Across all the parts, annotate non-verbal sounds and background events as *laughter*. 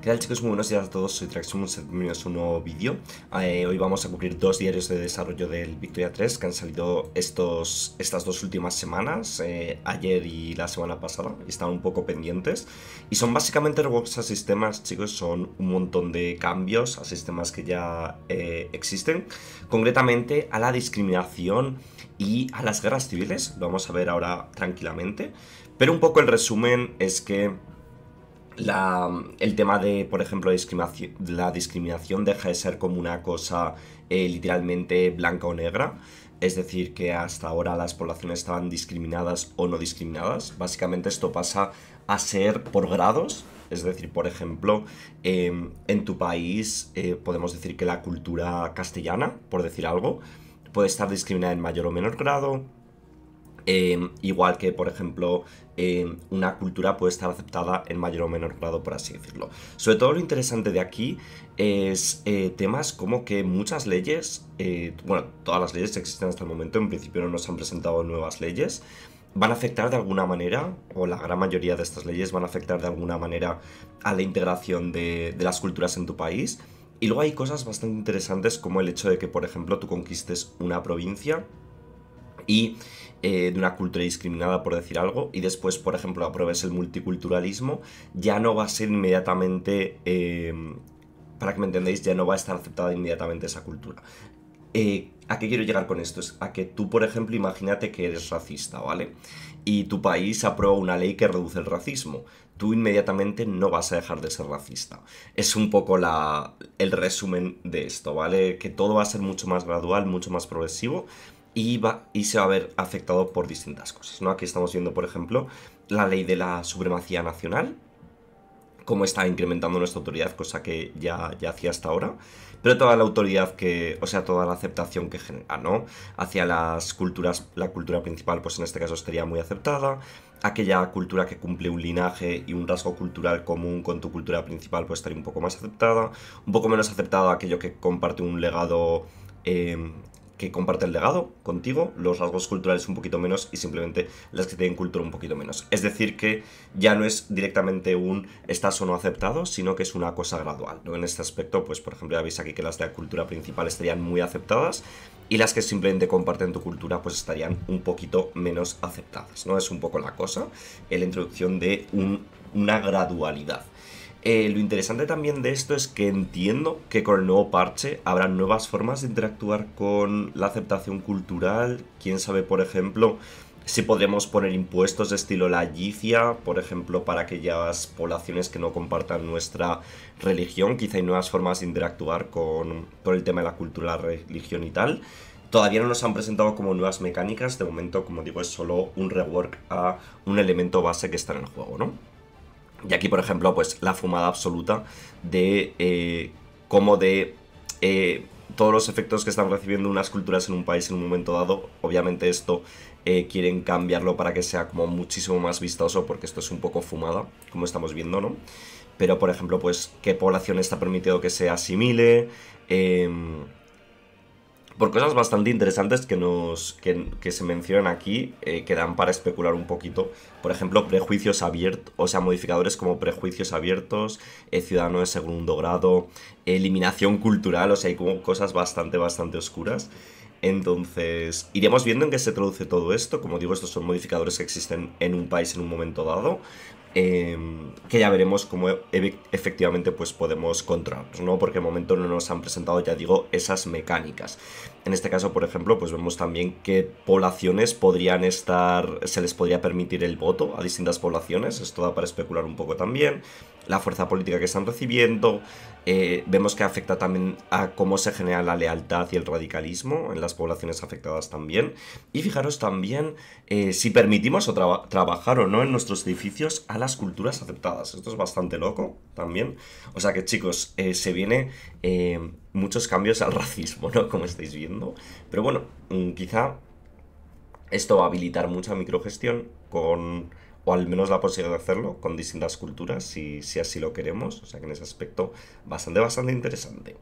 ¿Qué tal chicos? Muy buenos días a todos, soy Traxxumus, bienvenidos a un nuevo vídeo. Eh, hoy vamos a cubrir dos diarios de desarrollo del Victoria 3 que han salido estos, estas dos últimas semanas, eh, ayer y la semana pasada, están un poco pendientes. Y son básicamente robots a sistemas, chicos, son un montón de cambios a sistemas que ya eh, existen, concretamente a la discriminación y a las guerras civiles, lo vamos a ver ahora tranquilamente. Pero un poco el resumen es que el tema de, por ejemplo, la discriminación deja de ser como una cosa eh, literalmente blanca o negra. Es decir, que hasta ahora las poblaciones estaban discriminadas o no discriminadas. Básicamente esto pasa a ser por grados. Es decir, por ejemplo, em, en tu país eh, podemos decir que la cultura castellana, por decir algo, puede estar discriminada en mayor o menor grado eh, igual que, por ejemplo, eh, una cultura puede estar aceptada en mayor o menor grado, por así decirlo. Sobre todo lo interesante de aquí es eh, temas como que muchas leyes, bueno, todas las leyes que existen hasta el momento, en principio no nos han presentado nuevas leyes, van a afectar de alguna manera, o la gran mayoría de estas leyes van a afectar de alguna manera a la integración de las culturas en tu país. Y luego hay cosas bastante interesantes como el hecho de que, por ejemplo, tú conquistes una provincia y eh, de una cultura discriminada, por decir algo, y después, por ejemplo, apruebes el multiculturalismo, ya no va a ser inmediatamente... Eh, para que me entendéis, ya no va a estar aceptada inmediatamente esa cultura. Eh, ¿A qué quiero llegar con esto? Es a que tú, por ejemplo, imagínate que eres racista, ¿vale? Y tu país aprueba una ley que reduce el racismo. Tú inmediatamente no vas a dejar de ser racista. Es un poco la, el resumen de esto, ¿vale? Que todo va a ser mucho más gradual, mucho más progresivo, y, se va a ver afectado por distintas cosas. ¿no? Aquí estamos viendo, por ejemplo, la ley de la supremacía nacional, cómo está incrementando nuestra autoridad, cosa que ya, hacía hasta ahora, pero toda la autoridad que, o sea, toda la aceptación que genera, ¿no? Hacia las culturas, la cultura principal, pues en este caso estaría muy aceptada, aquella cultura que cumple un linaje y un rasgo cultural común con tu cultura principal, pues estaría un poco más aceptada, un poco menos aceptada aquello que comparte un legado... Eh, que comparte el legado contigo, los rasgos culturales un poquito menos y simplemente las que tienen cultura un poquito menos. Es decir, que ya no es directamente un estás o no aceptado, sino que es una cosa gradual. En este aspecto, pues por ejemplo, ya veis aquí que las de la cultura principal estarían muy aceptadas y las que simplemente comparten tu cultura, pues estarían un poquito menos aceptadas. ¿no? Es un poco la cosa, la introducción de una gradualidad. Eh, lo interesante también de esto es que entiendo que con el nuevo parche habrá nuevas formas de interactuar con la aceptación cultural. Quién sabe, por ejemplo, si podremos poner impuestos de estilo la por ejemplo, para aquellas poblaciones que no compartan nuestra religión. Quizá hay nuevas formas de interactuar con, con el tema de la cultura, la religión y tal. Todavía no nos han presentado como nuevas mecánicas. De momento, como digo, es solo un rework a un elemento base que está en el juego, ¿no? Y aquí, por ejemplo, pues la fumada absoluta de eh, cómo de eh, todos los efectos que están recibiendo unas culturas en un país en un momento dado, obviamente esto eh, quieren cambiarlo para que sea como muchísimo más vistoso, porque esto es un poco fumada, como estamos viendo, ¿no? Pero, por ejemplo, pues qué población está permitido que se asimile, em, por cosas bastante interesantes que, nos, que, se mencionan aquí, eh, que dan para especular un poquito. Por ejemplo, prejuicios abiertos, o sea, modificadores como prejuicios abiertos, eh, ciudadano de segundo grado, eliminación cultural, o sea, hay cosas bastante, bastante oscuras. Entonces, iremos viendo en qué se traduce todo esto. Como digo, estos son modificadores que existen en un país en un momento dado. Em, que ya veremos cómo efectivamente pues, podemos controlar, ¿no? Porque de momento no nos han presentado, ya digo, esas mecánicas. En este caso, por ejemplo, pues vemos también qué poblaciones podrían estar, se les podría permitir el voto a distintas poblaciones, esto da para especular un poco también la fuerza política que están recibiendo. Eh, vemos que afecta también a cómo se genera la lealtad y el radicalismo en las poblaciones afectadas también. Y fijaros también eh, si permitimos o trabajar o no en nuestros edificios a las culturas aceptadas. Esto es bastante loco también. O sea que chicos, eh, se viene muchos cambios al racismo, ¿no? Como estáis viendo. Pero bueno, mm, quizá esto va a habilitar mucha microgestión con o al menos la posibilidad de hacerlo con distintas culturas, si, si así lo queremos. O sea que en ese aspecto, bastante, bastante interesante.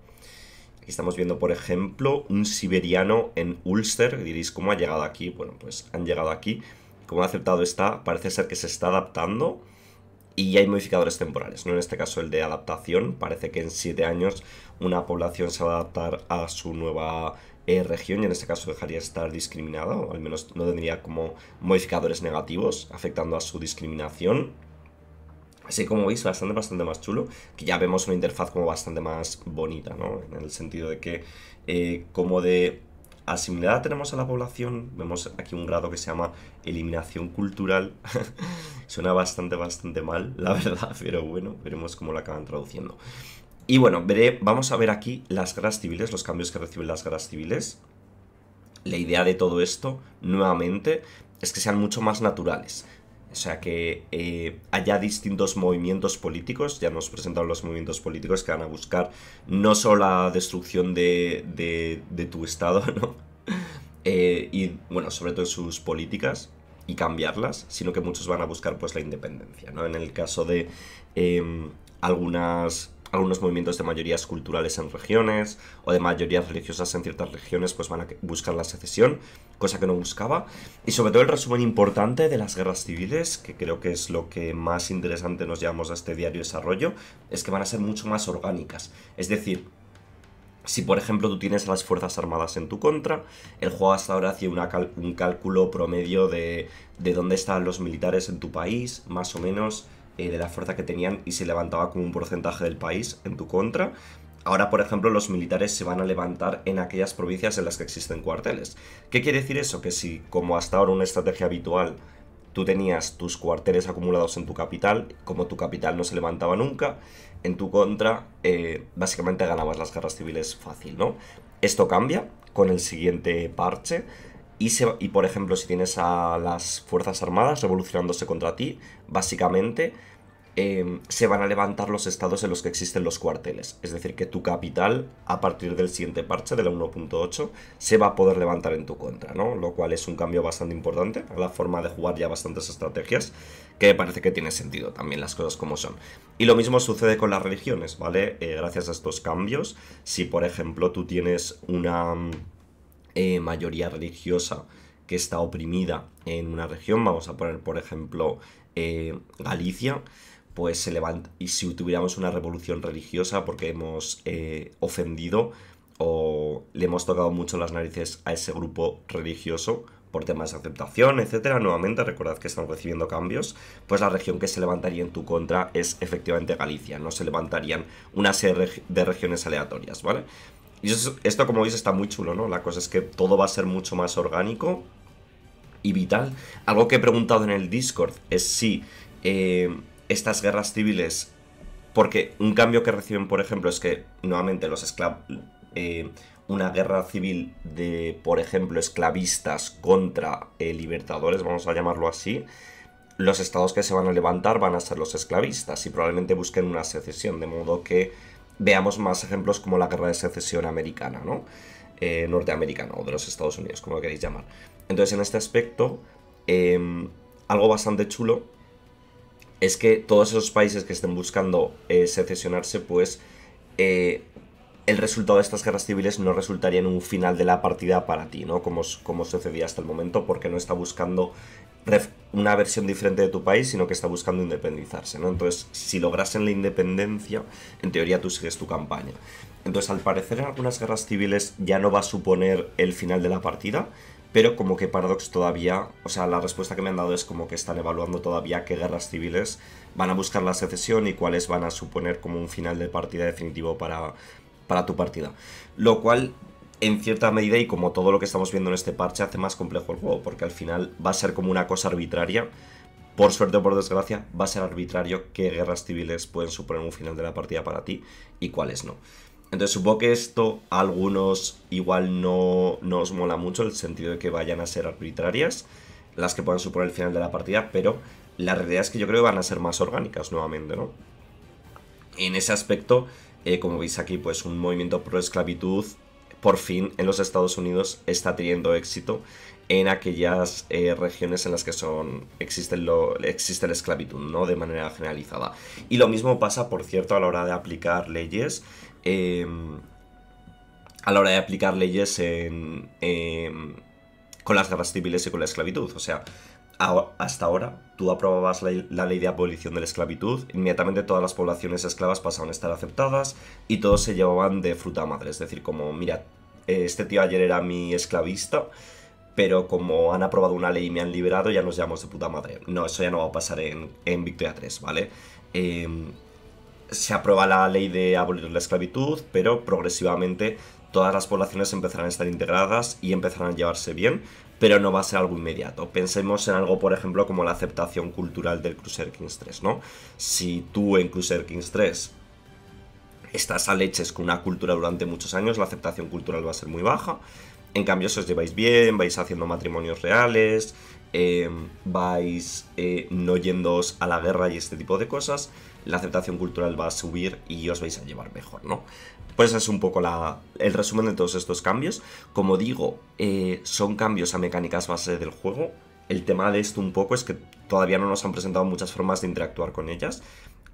Aquí estamos viendo, por ejemplo, un siberiano en Ulster. Diréis, ¿cómo ha llegado aquí? Bueno, pues han llegado aquí. Como ha aceptado está, parece ser que se está adaptando y hay modificadores temporales, ¿no? En este caso el de adaptación, parece que en 7 años una población se va a adaptar a su nueva eh, región y en este caso dejaría estar discriminada o al menos no tendría como modificadores negativos afectando a su discriminación. Así como veis, bastante, bastante más chulo, que ya vemos una interfaz como bastante más bonita, ¿no? En el sentido de que eh, como de asimilada tenemos a la población, vemos aquí un grado que se llama eliminación cultural, *laughs* suena bastante, bastante mal, la *laughs* verdad, pero bueno, veremos cómo lo acaban traduciendo. Y bueno, veré, vamos a ver aquí las guerras civiles, los cambios que reciben las guerras civiles. La idea de todo esto, nuevamente, es que sean mucho más naturales. O sea, que eh, haya distintos movimientos políticos, ya nos presentado los movimientos políticos que van a buscar no solo la destrucción de, tu estado, *laughs* ¿no? Eh, y bueno, sobre todo sus políticas y cambiarlas, sino que muchos van a buscar pues la independencia, ¿no? En el caso de em, algunas algunos movimientos de mayorías culturales en regiones o de mayorías religiosas en ciertas regiones pues van a buscar la secesión, cosa que no buscaba. Y sobre todo el resumen importante de las guerras civiles, que creo que es lo que más interesante nos llevamos a este diario desarrollo, es que van a ser mucho más orgánicas. Es decir, si por ejemplo tú tienes a las Fuerzas Armadas en tu contra, el juego hasta ahora hacía un cálculo promedio de, de dónde están los militares en tu país, más o menos eh, de la fuerza que tenían y se levantaba como un porcentaje del país en tu contra. Ahora, por ejemplo, los militares se van a levantar en aquellas provincias en las que existen cuarteles. ¿Qué quiere decir eso? Que si, como hasta ahora una estrategia habitual, tú tenías tus cuarteles acumulados en tu capital, como tu capital no se levantaba nunca, en tu contra, eh, básicamente ganabas las guerras civiles fácil, ¿no? Esto cambia con el siguiente parche. Y, por ejemplo, si tienes a las Fuerzas Armadas revolucionándose contra ti, básicamente em, se van a levantar los estados en los que existen los cuarteles. Es decir, que tu capital, a partir del siguiente parche, de la 1.8, se va a poder levantar en tu contra, ¿no? Lo cual es un cambio bastante importante a la forma de jugar ya bastantes estrategias, que me parece que tiene sentido también las cosas como son. Y lo mismo sucede con las religiones, ¿vale? Eh, gracias a estos cambios, si por ejemplo tú tienes una mm, eh, mayoría religiosa que está oprimida en una región, vamos a poner por ejemplo eh, Galicia, pues se levanta, y si tuviéramos una revolución religiosa porque hemos eh, ofendido o le hemos tocado mucho las narices a ese grupo religioso, por temas de aceptación, etcétera. Nuevamente, recordad que están recibiendo cambios, pues la región que se levantaría en tu contra es efectivamente Galicia, no se levantarían una serie de regiones aleatorias, ¿vale? Y esto, como veis, está muy chulo, ¿no? La cosa es que todo va a ser mucho más orgánico y vital. Algo que he preguntado en el Discord es si eh, estas guerras civiles... Porque un cambio que reciben, por ejemplo, es que, nuevamente, los esclavos... Eh, una guerra civil de, por ejemplo, esclavistas contra eh, libertadores, vamos a llamarlo así, los estados que se van a levantar van a ser los esclavistas y probablemente busquen una secesión, de modo que veamos más ejemplos como la guerra de secesión americana, ¿no? Eh, norteamericana o de los Estados Unidos, como lo queréis llamar. Entonces, en este aspecto, em, algo bastante chulo es que todos esos países que estén buscando eh, secesionarse, pues eh, el resultado de estas guerras civiles no resultaría en un final de la partida para ti, ¿no? Como, como sucedía hasta el momento, porque no está buscando una versión diferente de tu país, sino que está buscando independizarse, ¿no? Entonces, si lograsen la independencia, en teoría tú sigues tu campaña. Entonces, al parecer en algunas guerras civiles ya no va a suponer el final de la partida, pero como que Paradox todavía, o sea, la respuesta que me han dado es como que están evaluando todavía qué guerras civiles van a buscar la secesión y cuáles van a suponer como un final de partida definitivo para, para tu partida. Lo cual en cierta medida y como todo lo que estamos viendo en este parche hace más complejo el juego, porque al final va a ser como una cosa arbitraria. Por suerte o por desgracia, va a ser arbitrario qué guerras civiles pueden suponer un final de la partida para ti y cuáles no. Entonces supongo que esto a algunos igual no, os mola mucho, el sentido de que vayan a ser arbitrarias las que puedan suponer el final de la partida, pero la realidad es que yo creo que van a ser más orgánicas nuevamente, ¿no? En ese aspecto, eh, como veis aquí, pues un movimiento pro esclavitud por fin en los Estados Unidos está teniendo éxito en aquellas eh, regiones en las que son existe, existe la esclavitud, ¿no? De manera generalizada. Y lo mismo pasa, por cierto, a la hora de aplicar leyes. Em, a la hora de aplicar leyes em, con las guerras civiles y con la esclavitud. O sea, hasta ahora tú aprobabas la, ley de abolición de la esclavitud, inmediatamente todas las poblaciones esclavas pasaban a estar aceptadas y todos se llevaban de fruta madre. Es decir, como, mira, este tío ayer era mi esclavista, pero como han aprobado una ley y me han liberado, ya nos llamamos de puta madre. No, eso ya no va a pasar en, Victoria 3, ¿vale? Em, se aprueba la ley de abolir la esclavitud, pero progresivamente todas las poblaciones empezarán a estar integradas y empezarán a llevarse bien, pero no va a ser algo inmediato. Pensemos en algo, por ejemplo, como la aceptación cultural del Crusader Kings 3, ¿no? Si tú en Crusader Kings 3 estás a leches con una cultura durante muchos años, la aceptación cultural va a ser muy baja. En cambio, si os lleváis bien, vais haciendo matrimonios reales, Em, vais eh, no yéndoos a la guerra y este tipo de cosas, la aceptación cultural va a subir y os vais a llevar mejor, ¿no? Pues es un poco el resumen de todos estos cambios. Como digo, eh, son cambios a mecánicas base del juego. El tema de esto un poco es que todavía no nos han presentado muchas formas de interactuar con ellas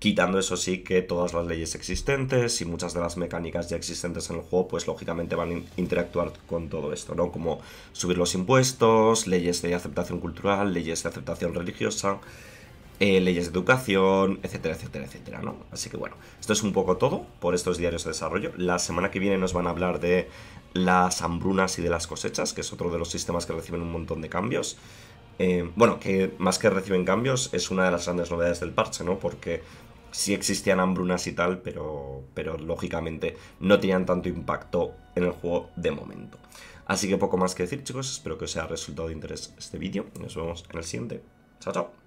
quitando eso sí que todas las leyes existentes y muchas de las mecánicas ya existentes en el juego, pues lógicamente van a interactuar con todo esto, ¿no? Como subir los impuestos, leyes de aceptación cultural, leyes de aceptación religiosa, eh, leyes de educación, etcétera, etcétera, etcétera, ¿no? Así que bueno, esto es un poco todo por estos diarios de desarrollo. La semana que viene nos van a hablar de las hambrunas y de las cosechas, que es otro de los sistemas que reciben un montón de cambios. Eh, bueno, que más que reciben cambios es una de las grandes novedades del parche, ¿no? Porque si existían hambrunas y tal, pero, pero lógicamente no tenían tanto impacto en el juego de momento. Así que poco más que decir chicos, espero que os haya resultado de interés este vídeo. Nos vemos en el siguiente. Chao, chao.